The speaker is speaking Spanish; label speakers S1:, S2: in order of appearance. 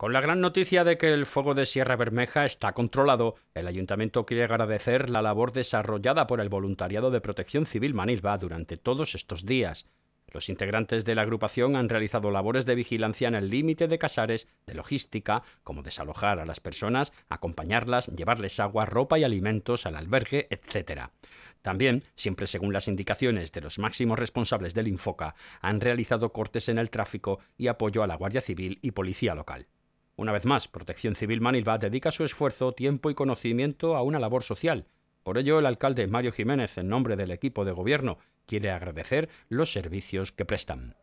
S1: Con la gran noticia de que el fuego de Sierra Bermeja está controlado, el ayuntamiento quiere agradecer la labor desarrollada por el voluntariado de protección civil Manilva durante todos estos días. Los integrantes de la agrupación han realizado labores de vigilancia en el límite de Casares, de logística, como desalojar a las personas, acompañarlas, llevarles agua, ropa y alimentos al albergue, etc. También, siempre según las indicaciones de los máximos responsables del Infoca, han realizado cortes en el tráfico y apoyo a la Guardia Civil y Policía Local. Una vez más, Protección Civil Manilva dedica su esfuerzo, tiempo y conocimiento a una labor social. Por ello, el alcalde Mario Jiménez, en nombre del equipo de gobierno, quiere agradecer los servicios que prestan.